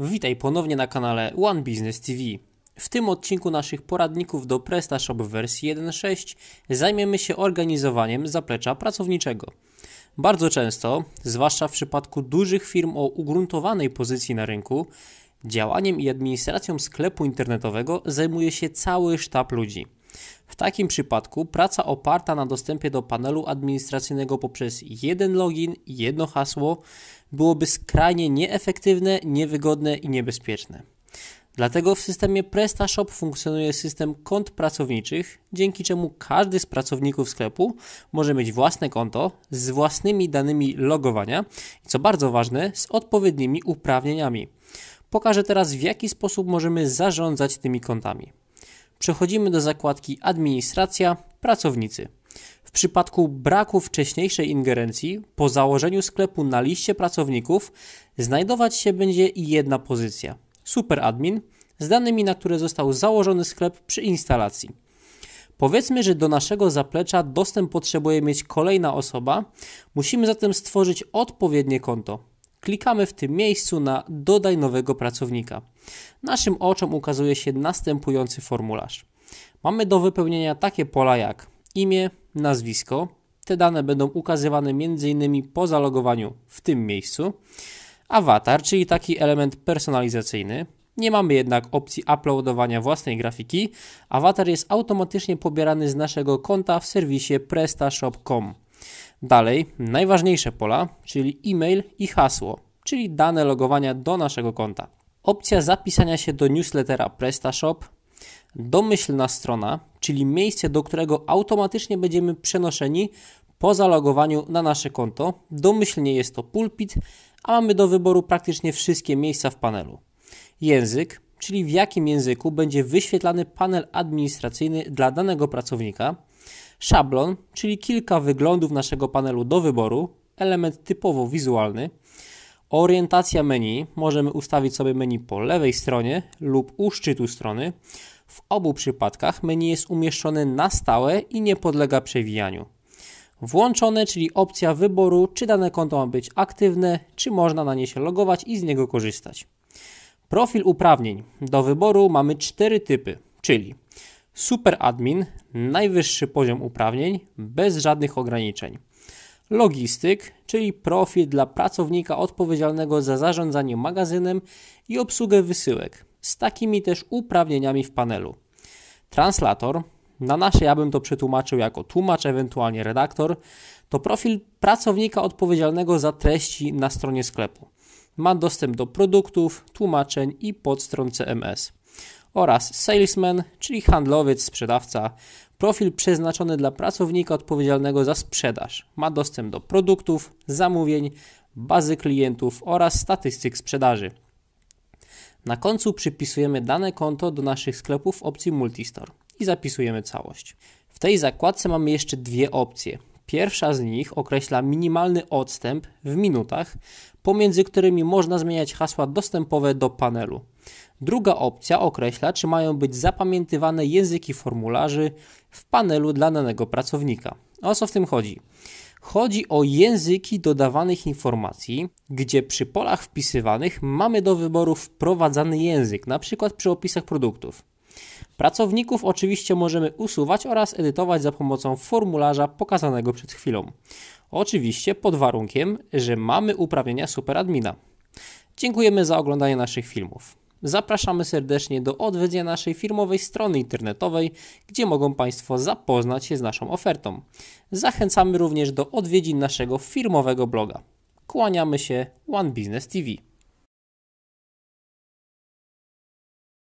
Witaj ponownie na kanale One Business TV. W tym odcinku naszych poradników do PrestaShop w wersji 1.6 zajmiemy się organizowaniem zaplecza pracowniczego. Bardzo często, zwłaszcza w przypadku dużych firm o ugruntowanej pozycji na rynku, działaniem i administracją sklepu internetowego zajmuje się cały sztab ludzi – w takim przypadku praca oparta na dostępie do panelu administracyjnego poprzez jeden login i jedno hasło byłoby skrajnie nieefektywne, niewygodne i niebezpieczne. Dlatego w systemie PrestaShop funkcjonuje system kont pracowniczych, dzięki czemu każdy z pracowników sklepu może mieć własne konto z własnymi danymi logowania i co bardzo ważne, z odpowiednimi uprawnieniami. Pokażę teraz, w jaki sposób możemy zarządzać tymi kontami przechodzimy do zakładki Administracja, Pracownicy. W przypadku braku wcześniejszej ingerencji, po założeniu sklepu na liście pracowników, znajdować się będzie jedna pozycja SuperAdmin z danymi, na które został założony sklep przy instalacji. Powiedzmy, że do naszego zaplecza dostęp potrzebuje mieć kolejna osoba, musimy zatem stworzyć odpowiednie konto klikamy w tym miejscu na Dodaj nowego pracownika. Naszym oczom ukazuje się następujący formularz. Mamy do wypełnienia takie pola jak imię, nazwisko. Te dane będą ukazywane m.in. po zalogowaniu w tym miejscu. Awatar, czyli taki element personalizacyjny. Nie mamy jednak opcji uploadowania własnej grafiki. Awatar jest automatycznie pobierany z naszego konta w serwisie prestashop.com. Dalej, najważniejsze pola, czyli e-mail i hasło, czyli dane logowania do naszego konta. Opcja zapisania się do newslettera PrestaShop, domyślna strona, czyli miejsce, do którego automatycznie będziemy przenoszeni po zalogowaniu na nasze konto. Domyślnie jest to pulpit, a mamy do wyboru praktycznie wszystkie miejsca w panelu. Język, czyli w jakim języku będzie wyświetlany panel administracyjny dla danego pracownika Szablon, czyli kilka wyglądów naszego panelu do wyboru, element typowo wizualny. Orientacja menu, możemy ustawić sobie menu po lewej stronie lub u szczytu strony. W obu przypadkach menu jest umieszczone na stałe i nie podlega przewijaniu. Włączone, czyli opcja wyboru, czy dane konto ma być aktywne, czy można na nie się logować i z niego korzystać. Profil uprawnień. Do wyboru mamy cztery typy, czyli Super admin, najwyższy poziom uprawnień, bez żadnych ograniczeń. Logistyk, czyli profil dla pracownika odpowiedzialnego za zarządzanie magazynem i obsługę wysyłek, z takimi też uprawnieniami w panelu. Translator, na nasze ja bym to przetłumaczył jako tłumacz, ewentualnie redaktor, to profil pracownika odpowiedzialnego za treści na stronie sklepu. Ma dostęp do produktów, tłumaczeń i podstron CMS oraz salesman, czyli handlowiec, sprzedawca. Profil przeznaczony dla pracownika odpowiedzialnego za sprzedaż. Ma dostęp do produktów, zamówień, bazy klientów oraz statystyk sprzedaży. Na końcu przypisujemy dane konto do naszych sklepów w opcji Multistore i zapisujemy całość. W tej zakładce mamy jeszcze dwie opcje. Pierwsza z nich określa minimalny odstęp w minutach, pomiędzy którymi można zmieniać hasła dostępowe do panelu. Druga opcja określa, czy mają być zapamiętywane języki formularzy w panelu dla danego pracownika. O co w tym chodzi? Chodzi o języki dodawanych informacji, gdzie przy polach wpisywanych mamy do wyboru wprowadzany język, na przykład przy opisach produktów. Pracowników oczywiście możemy usuwać oraz edytować za pomocą formularza pokazanego przed chwilą. Oczywiście pod warunkiem, że mamy uprawnienia superadmina. Dziękujemy za oglądanie naszych filmów. Zapraszamy serdecznie do odwiedzenia naszej firmowej strony internetowej, gdzie mogą Państwo zapoznać się z naszą ofertą. Zachęcamy również do odwiedzin naszego firmowego bloga. Kłaniamy się One Business TV.